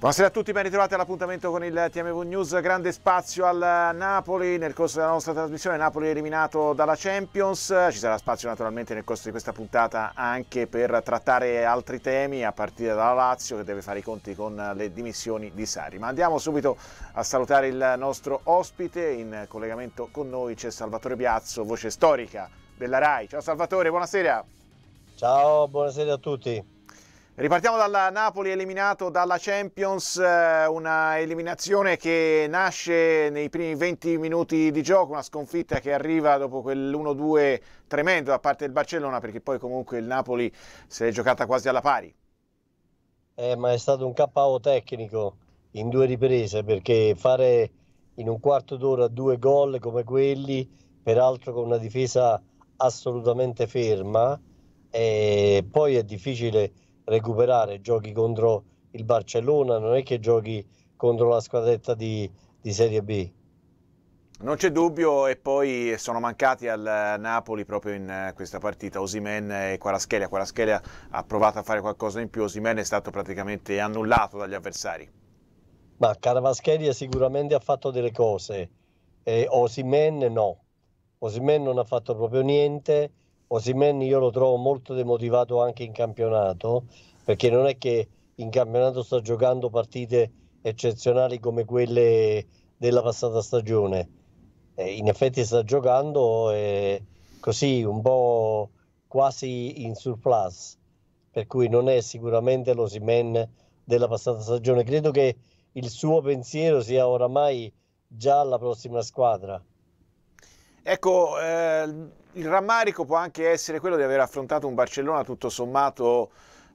Buonasera a tutti, ben ritrovati all'appuntamento con il TMV News, grande spazio al Napoli, nel corso della nostra trasmissione Napoli eliminato dalla Champions, ci sarà spazio naturalmente nel corso di questa puntata anche per trattare altri temi a partire dalla Lazio che deve fare i conti con le dimissioni di Sari, ma andiamo subito a salutare il nostro ospite, in collegamento con noi c'è Salvatore Piazzo, voce storica della RAI, ciao Salvatore, buonasera! Ciao, buonasera a tutti! Ripartiamo dal Napoli eliminato dalla Champions, eh, una eliminazione che nasce nei primi 20 minuti di gioco, una sconfitta che arriva dopo quell'1-2 tremendo da parte del Barcellona perché poi comunque il Napoli si è giocata quasi alla pari. Eh, ma è stato un KO tecnico in due riprese perché fare in un quarto d'ora due gol come quelli, peraltro con una difesa assolutamente ferma, eh, poi è difficile recuperare, giochi contro il Barcellona, non è che giochi contro la squadretta di, di Serie B. Non c'è dubbio e poi sono mancati al Napoli proprio in eh, questa partita Osimen e Quaraschelia. Quaraschelia ha provato a fare qualcosa in più, Osimen è stato praticamente annullato dagli avversari. Ma Caravaschelia sicuramente ha fatto delle cose, e Osimen no. Osimen non ha fatto proprio niente Osimen io lo trovo molto demotivato anche in campionato, perché non è che in campionato sta giocando partite eccezionali come quelle della passata stagione. Eh, in effetti sta giocando eh, così un po' quasi in surplus, per cui non è sicuramente l'Osimen della passata stagione. Credo che il suo pensiero sia oramai già alla prossima squadra Ecco, eh, il rammarico può anche essere quello di aver affrontato un Barcellona tutto sommato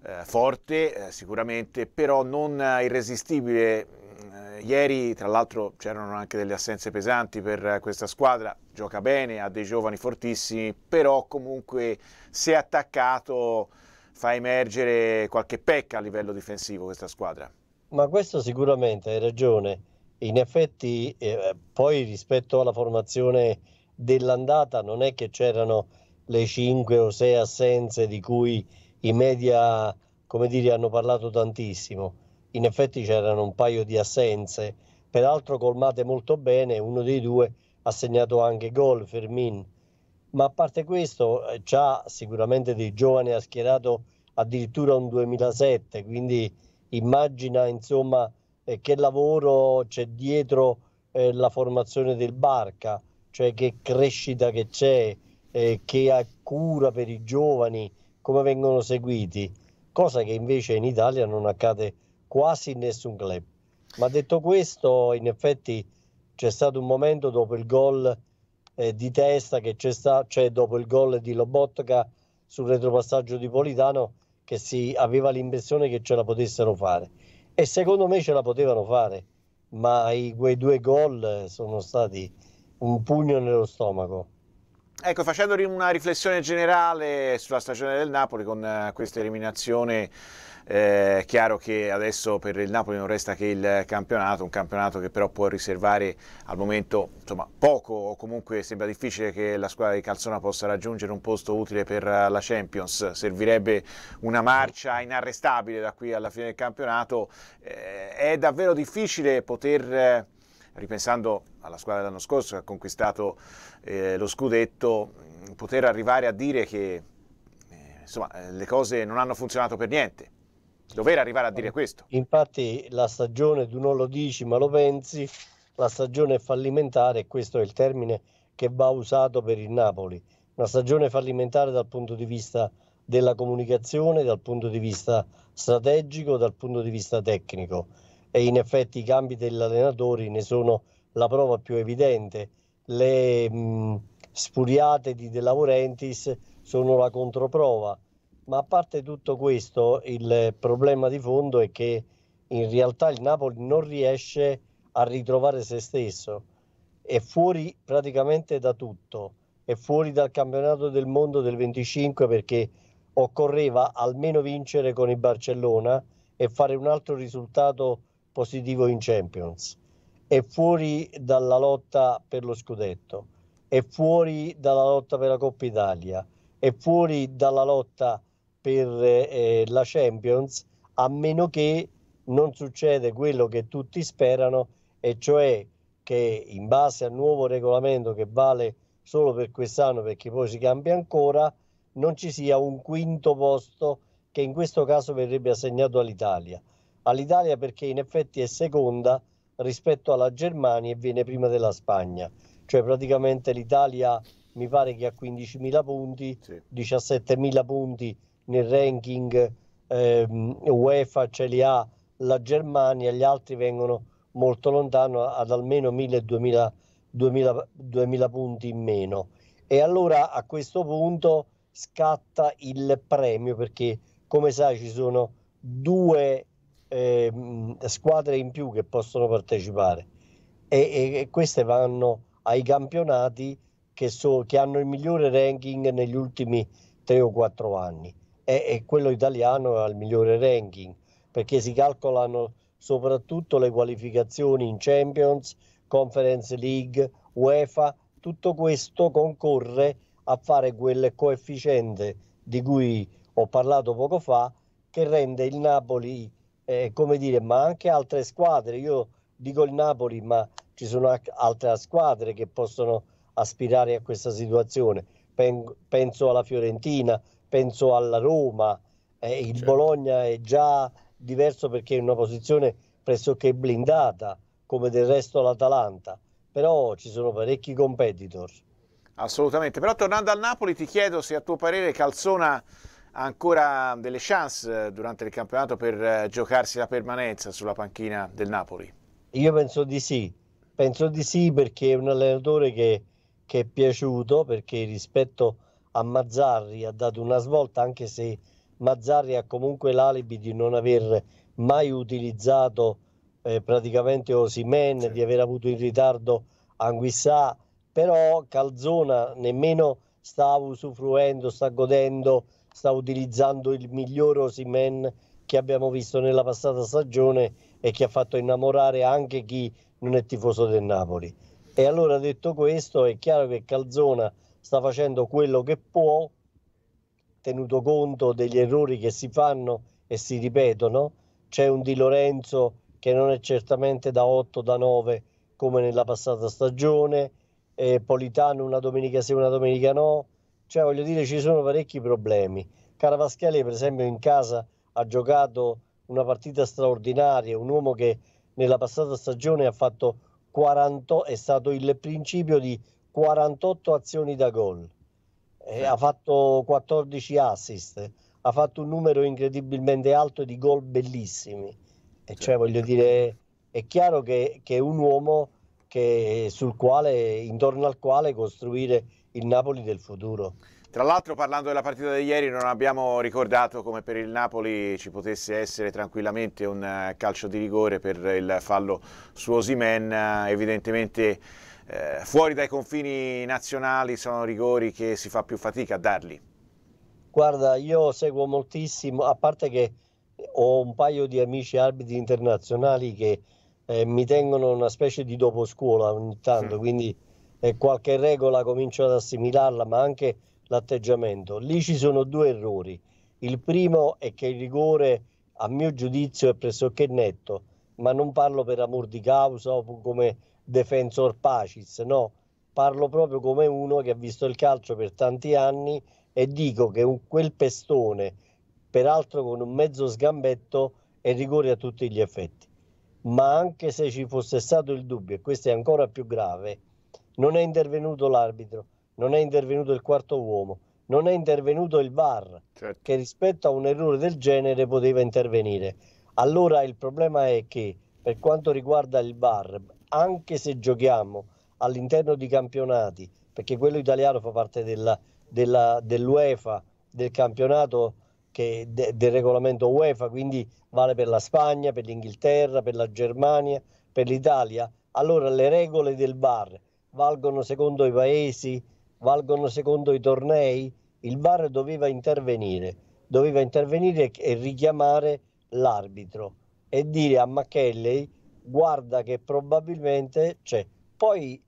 eh, forte, eh, sicuramente, però non irresistibile. Mm, eh, ieri, tra l'altro, c'erano anche delle assenze pesanti per questa squadra, gioca bene, ha dei giovani fortissimi, però comunque se attaccato fa emergere qualche pecca a livello difensivo questa squadra. Ma questo sicuramente, hai ragione. In effetti, eh, poi rispetto alla formazione dell'andata non è che c'erano le 5 o 6 assenze di cui i media come dire, hanno parlato tantissimo. In effetti c'erano un paio di assenze, peraltro colmate molto bene, uno dei due ha segnato anche gol, Fermin. Ma a parte questo, eh, c'ha sicuramente dei giovani, ha schierato addirittura un 2007, quindi immagina insomma eh, che lavoro c'è dietro eh, la formazione del Barca cioè che crescita che c'è, eh, che ha cura per i giovani, come vengono seguiti, cosa che invece in Italia non accade quasi in nessun club. Ma detto questo, in effetti c'è stato un momento dopo il gol eh, di testa che c'è stato, cioè dopo il gol di Lobotka sul retropassaggio di Politano, che si aveva l'impressione che ce la potessero fare. E secondo me ce la potevano fare, ma i, quei due gol eh, sono stati un pugno nello stomaco. Ecco, facendo una riflessione generale sulla stagione del Napoli con eh, questa eliminazione, eh, è eh, chiaro che adesso per il Napoli non resta che il campionato, un campionato che però può riservare al momento insomma, poco o comunque sembra difficile che la squadra di Calzona possa raggiungere un posto utile per eh, la Champions. Servirebbe una marcia inarrestabile da qui alla fine del campionato. Eh, è davvero difficile poter ripensando alla squadra dell'anno scorso che ha conquistato eh, lo scudetto, poter arrivare a dire che eh, insomma, eh, le cose non hanno funzionato per niente. Dover arrivare a dire questo. Infatti la stagione, tu non lo dici ma lo pensi, la stagione fallimentare, questo è il termine che va usato per il Napoli, una stagione fallimentare dal punto di vista della comunicazione, dal punto di vista strategico, dal punto di vista tecnico e in effetti i cambi degli allenatori ne sono la prova più evidente. Le mh, mm, spuriate di De Laurentiis sono la controprova, ma a parte tutto questo il problema di fondo è che in realtà il Napoli non riesce a ritrovare se stesso, è fuori praticamente da tutto, è fuori dal campionato del mondo del 25 perché occorreva almeno vincere con il Barcellona e fare un altro risultato positivo in Champions, è fuori dalla lotta per lo scudetto, è fuori dalla lotta per la Coppa Italia, è fuori dalla lotta per eh, la Champions, a meno che non succede quello che tutti sperano, e cioè che in base al nuovo regolamento che vale solo per quest'anno perché poi si cambia ancora, non ci sia un quinto posto che in questo caso verrebbe assegnato all'Italia all'Italia perché in effetti è seconda rispetto alla Germania e viene prima della Spagna. Cioè praticamente l'Italia mi pare che ha 15.000 punti, sì. 17.000 punti nel ranking eh, UEFA ce li ha la Germania, gli altri vengono molto lontano ad almeno 1.000-2.000 punti in meno. E allora a questo punto scatta il premio perché come sai ci sono due eh, squadre in più che possono partecipare e, e, e queste vanno ai campionati che, so, che, hanno il migliore ranking negli ultimi 3 o 4 anni e, e quello italiano ha il migliore ranking perché si calcolano soprattutto le qualificazioni in Champions, Conference League, UEFA, tutto questo concorre a fare quel coefficiente di cui ho parlato poco fa che rende il Napoli eh, come dire, ma anche altre squadre. Io dico il Napoli, ma ci sono altre squadre che possono aspirare a questa situazione. Pen- penso alla Fiorentina, penso alla Roma. Eh, il certo. Bologna è già diverso perché è in una posizione pressoché blindata, come del resto l'Atalanta. Però ci sono parecchi competitor. Assolutamente, però tornando al Napoli ti chiedo se a tuo parere Calzona ancora delle chance eh, durante il campionato per eh, giocarsi la permanenza sulla panchina del Napoli? Io penso di sì, penso di sì perché è un allenatore che, che è piaciuto, perché rispetto a Mazzarri ha dato una svolta, anche se Mazzarri ha comunque l'alibi di non aver mai utilizzato eh, praticamente Osimen, sì. di aver avuto in ritardo Anguissà, però Calzona nemmeno sta usufruendo, sta godendo sta utilizzando il miglior Osimen che abbiamo visto nella passata stagione e che ha fatto innamorare anche chi non è tifoso del Napoli. E allora detto questo è chiaro che Calzona sta facendo quello che può, tenuto conto degli errori che si fanno e si ripetono. C'è un Di Lorenzo che non è certamente da 8, da 9 come nella passata stagione, e Politano una domenica sì, una domenica no, cioè, voglio dire, ci sono parecchi problemi. Caravaschiali, per esempio, in casa ha giocato una partita straordinaria, un uomo che nella passata stagione ha fatto 40, è stato il principio di 48 azioni da gol, eh, ha fatto 14 assist, ha fatto un numero incredibilmente alto di gol bellissimi. E cioè, voglio dire, è chiaro che, che è un uomo che, sul quale, intorno al quale costruire il Napoli del futuro. Tra l'altro parlando della partita di ieri non abbiamo ricordato come per il Napoli ci potesse essere tranquillamente un eh, calcio di rigore per il fallo su Osimen, eh, evidentemente eh, fuori dai confini nazionali sono rigori che si fa più fatica a darli. Guarda, io seguo moltissimo, a parte che ho un paio di amici arbitri internazionali che eh, mi tengono una specie di doposcuola ogni tanto, sì. Mm. quindi e qualche regola comincio ad assimilarla, ma anche l'atteggiamento. Lì ci sono due errori. Il primo è che il rigore, a mio giudizio, è pressoché netto, ma non parlo per amor di causa o come defensor pacis, no, parlo proprio come uno che ha visto il calcio per tanti anni e dico che un, quel pestone, peraltro con un mezzo sgambetto, è rigore a tutti gli effetti. Ma anche se ci fosse stato il dubbio, e questo è ancora più grave, non è intervenuto l'arbitro, non è intervenuto il quarto uomo, non è intervenuto il VAR, certo. che rispetto a un errore del genere poteva intervenire. Allora il problema è che per quanto riguarda il VAR, anche se giochiamo all'interno di campionati, perché quello italiano fa parte della, della, dell'UEFA, del campionato che, de, del regolamento UEFA, quindi vale per la Spagna, per l'Inghilterra, per la Germania, per l'Italia, allora le regole del VAR valgono secondo i paesi, valgono secondo i tornei. Il VAR doveva intervenire, doveva intervenire e richiamare l'arbitro e dire a McKelley guarda che probabilmente c'è. Poi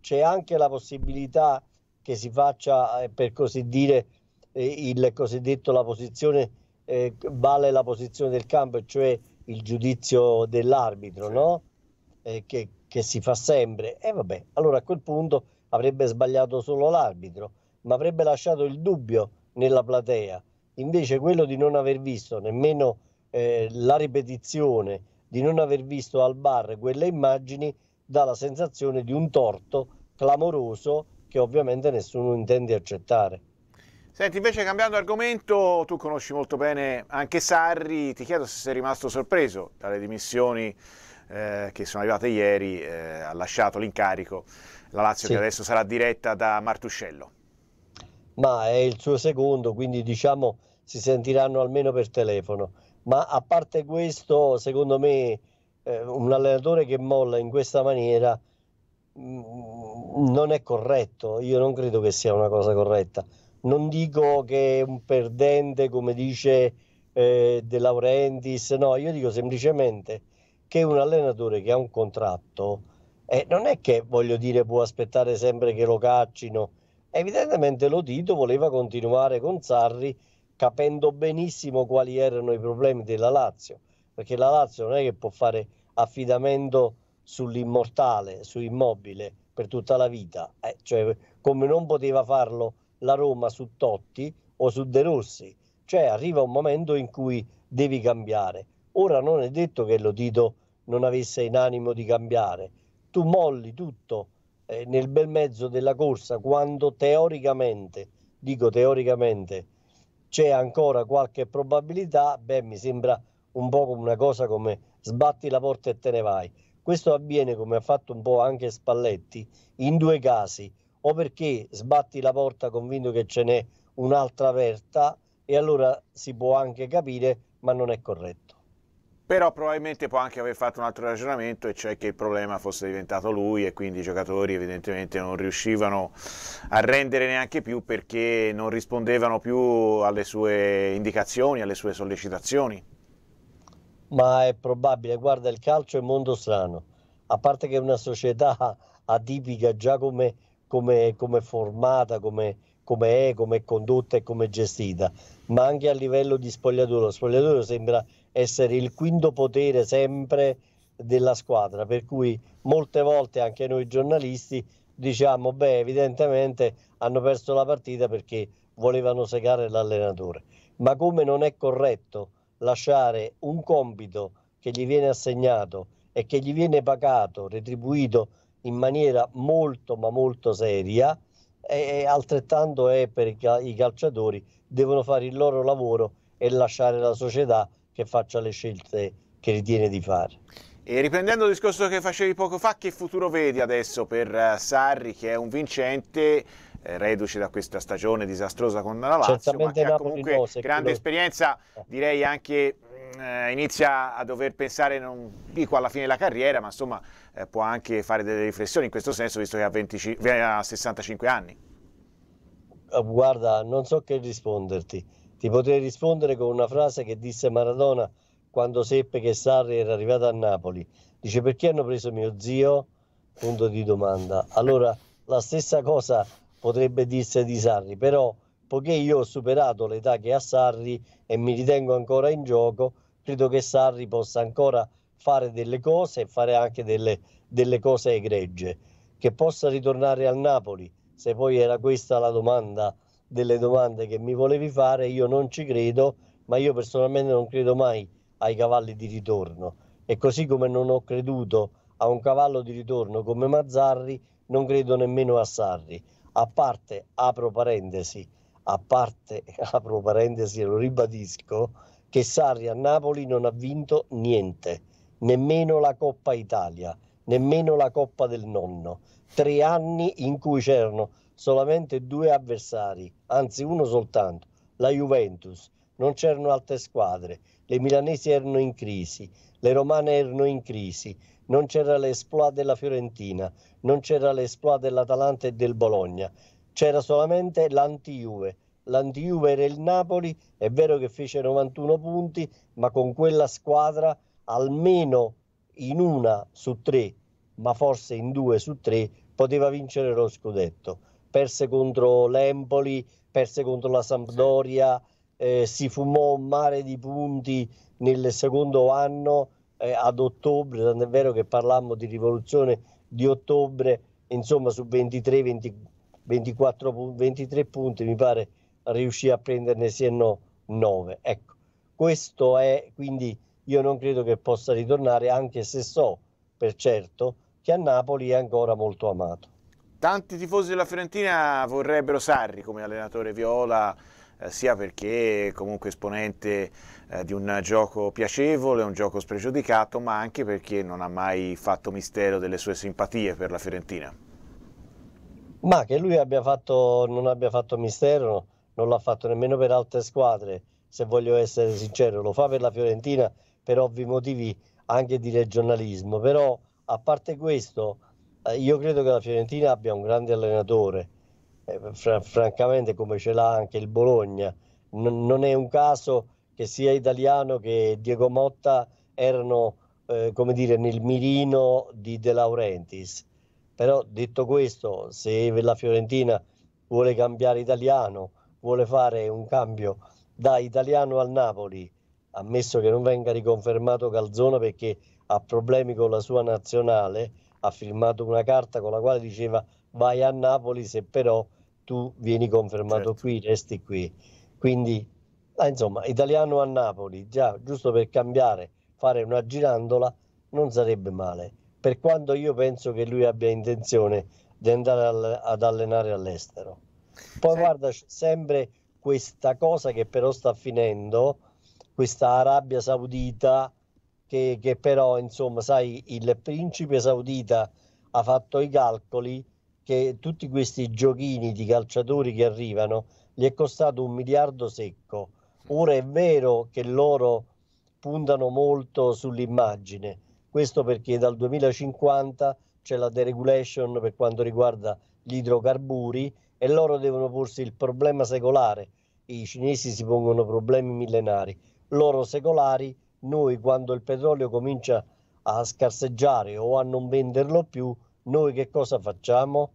c'è anche la possibilità che si faccia, eh, per così dire, eh, il cosiddetto la posizione eh, vale la posizione del campo, cioè il giudizio dell'arbitro, no? Eh, che che si fa sempre. E vabbè, allora a quel punto avrebbe sbagliato solo l'arbitro, ma avrebbe lasciato il dubbio nella platea. Invece quello di non aver visto nemmeno eh, la ripetizione, di non aver visto al bar quelle immagini, dà la sensazione di un torto clamoroso che ovviamente nessuno intende accettare. Senti, invece cambiando argomento, tu conosci molto bene anche Sarri, ti chiedo se sei rimasto sorpreso dalle dimissioni eh, che sono arrivate ieri, eh, ha lasciato l'incarico la Lazio sì. che adesso sarà diretta da Martuscello. Ma è il suo secondo, quindi diciamo si sentiranno almeno per telefono. Ma a parte questo, secondo me eh, un allenatore che molla in questa maniera mm, non è corretto, io non credo che sia una cosa corretta. Non dico che è un perdente come dice eh, De Laurentiis, no, io dico semplicemente che un allenatore che ha un contratto eh, non è che voglio dire può aspettare sempre che lo caccino. Evidentemente lo Tito voleva continuare con Sarri capendo benissimo quali erano i problemi della Lazio, perché la Lazio non è che può fare affidamento sull'immortale, su immobile per tutta la vita, eh, cioè, come non poteva farlo la Roma su Totti o su De Rossi, cioè arriva un momento in cui devi cambiare. Ora non è detto che lo Tito non avesse in animo di cambiare. Tu molli tutto eh, nel bel mezzo della corsa quando teoricamente, dico teoricamente, c'è ancora qualche probabilità, beh mi sembra un po' come una cosa come sbatti la porta e te ne vai. Questo avviene come ha fatto un po' anche Spalletti in due casi, o perché sbatti la porta convinto che ce n'è un'altra aperta e allora si può anche capire, ma non è corretto però probabilmente può anche aver fatto un altro ragionamento e cioè che il problema fosse diventato lui e quindi i giocatori evidentemente non riuscivano a rendere neanche più perché non rispondevano più alle sue indicazioni, alle sue sollecitazioni. Ma è probabile, guarda il calcio è un mondo strano, a parte che è una società atipica già come, come, come formata, come, come è, come è condotta e come è gestita, ma anche a livello di spogliatura, Lo spogliatore sembra essere il quinto potere sempre della squadra, per cui molte volte anche noi giornalisti diciamo, beh, evidentemente hanno perso la partita perché volevano segare l'allenatore, ma come non è corretto lasciare un compito che gli viene assegnato e che gli viene pagato, retribuito in maniera molto ma molto seria, e altrettanto è per i calciatori, devono fare il loro lavoro e lasciare la società che faccia le scelte che ritiene di fare. E riprendendo il discorso che facevi poco fa, che futuro vedi adesso per eh, Sarri che è un vincente, eh, reduce da questa stagione disastrosa con la Lazio, Certamente ma che ha comunque no, grande esperienza, eh. direi anche mm, eh, inizia a dover pensare, non dico alla fine della carriera, ma insomma eh, può anche fare delle riflessioni in questo senso, visto che ha, 25, ha 65 anni. Guarda, non so che risponderti ti potrei rispondere con una frase che disse Maradona quando seppe che Sarri era arrivato a Napoli. Dice perché hanno preso mio zio? Punto di domanda. Allora la stessa cosa potrebbe dirsi di Sarri, però poiché io ho superato l'età che ha Sarri e mi ritengo ancora in gioco, credo che Sarri possa ancora fare delle cose e fare anche delle, delle cose egregie. Che possa ritornare al Napoli, se poi era questa la domanda delle domande che mi volevi fare, io non ci credo, ma io personalmente non credo mai ai cavalli di ritorno. E così come non ho creduto a un cavallo di ritorno come Mazzarri, non credo nemmeno a Sarri. A parte, apro parentesi, a parte, apro parentesi, lo ribadisco, che Sarri a Napoli non ha vinto niente, nemmeno la Coppa Italia, nemmeno la Coppa del Nonno. Tre anni in cui c'erano solamente due avversari, anzi uno soltanto, la Juventus. Non c'erano altre squadre, le milanesi erano in crisi, le romane erano in crisi, non c'era l'esploit della Fiorentina, non c'era l'esploit dell'Atalanta e del Bologna, c'era solamente l'anti-Juve. L'anti-Juve era il Napoli, è vero che fece 91 punti, ma con quella squadra almeno in una su tre, ma forse in due su tre, poteva vincere lo scudetto perse contro l'Empoli, perse contro la Sampdoria, eh, si fumò un mare di punti nel secondo anno eh, ad ottobre, tanto è vero che parlammo di rivoluzione di ottobre, insomma su 23, 20, 24, 23 punti mi pare riuscì a prenderne sì no 9. Ecco, questo è quindi io non credo che possa ritornare anche se so per certo che a Napoli è ancora molto amato. Tanti tifosi della Fiorentina vorrebbero Sarri come allenatore viola, eh, sia perché comunque esponente eh, di un gioco piacevole, un gioco spregiudicato, ma anche perché non ha mai fatto mistero delle sue simpatie per la Fiorentina. Ma che lui abbia fatto, non abbia fatto mistero, non l'ha fatto nemmeno per altre squadre, se voglio essere sincero, lo fa per la Fiorentina per ovvi motivi anche di regionalismo, però a parte questo eh, io credo che la Fiorentina abbia un grande allenatore, eh, fr- francamente come ce l'ha anche il Bologna. N- non è un caso che sia Italiano che Diego Motta erano eh, come dire, nel mirino di De Laurentiis. Però detto questo, se la Fiorentina vuole cambiare italiano, vuole fare un cambio da italiano al Napoli, ammesso che non venga riconfermato Calzona perché ha problemi con la sua nazionale, ha firmato una carta con la quale diceva vai a Napoli se però tu vieni confermato certo. qui, resti qui. Quindi, ah, insomma, italiano a Napoli, già giusto per cambiare, fare una girandola non sarebbe male, per quanto io penso che lui abbia intenzione di andare al, ad allenare all'estero. Poi sì. guarda, sempre questa cosa che però sta finendo, questa Arabia Saudita che, che però, insomma, sai, il principe saudita ha fatto i calcoli che tutti questi giochini di calciatori che arrivano gli è costato un miliardo secco. Ora è vero che loro puntano molto sull'immagine, questo perché dal 2050 c'è la deregulation per quanto riguarda gli idrocarburi e loro devono porsi il problema secolare. I cinesi si pongono problemi millenari, loro secolari noi quando il petrolio comincia a scarseggiare o a non venderlo più, noi che cosa facciamo?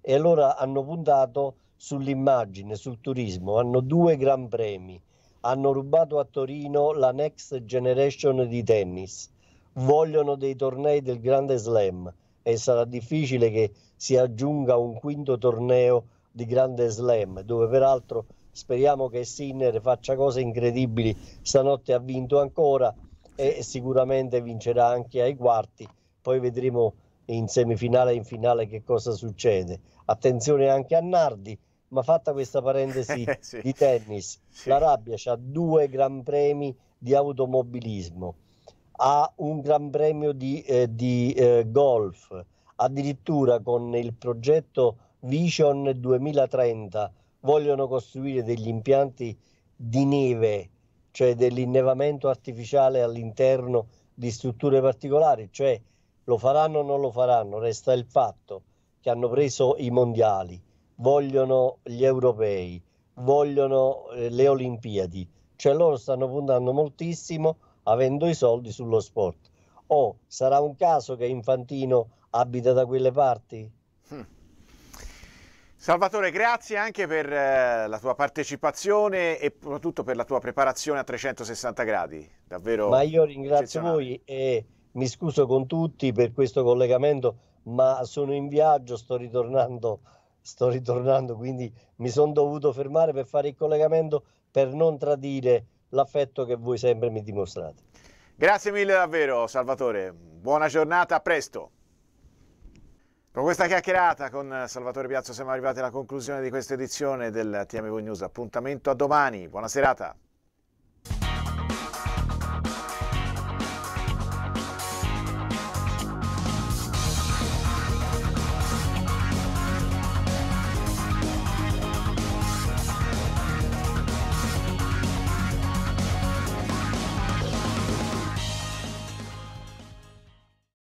E allora hanno puntato sull'immagine, sul turismo, hanno due gran premi, hanno rubato a Torino la next generation di tennis, vogliono dei tornei del Grande Slam e sarà difficile che si aggiunga un quinto torneo di Grande Slam, dove peraltro speriamo che Sinner faccia cose incredibili, stanotte ha vinto ancora e sicuramente vincerà anche ai quarti, poi vedremo in semifinale e in finale che cosa succede. Attenzione anche a Nardi, ma fatta questa parentesi sì. di tennis, sì. rabbia ha due gran premi di automobilismo, ha un gran premio di, eh, di eh, golf, addirittura con il progetto Vision 2030 vogliono costruire degli impianti di neve, cioè dell'innevamento artificiale all'interno di strutture particolari, cioè lo faranno o non lo faranno, resta il fatto che hanno preso i mondiali, vogliono gli europei, vogliono eh, le Olimpiadi, cioè loro stanno puntando moltissimo avendo i soldi sullo sport. O oh, sarà un caso che Infantino abita da quelle parti? Salvatore, grazie anche per eh, la tua partecipazione e soprattutto per la tua preparazione a 360 gradi. Davvero. Ma io ringrazio voi e mi scuso con tutti per questo collegamento, ma sono in viaggio, sto ritornando, sto ritornando quindi mi sono dovuto fermare per fare il collegamento per non tradire l'affetto che voi sempre mi dimostrate. Grazie mille davvero Salvatore, buona giornata, a presto. Con questa chiacchierata con Salvatore Piazzo siamo arrivati alla conclusione di questa edizione del TMV News. Appuntamento a domani. Buona serata.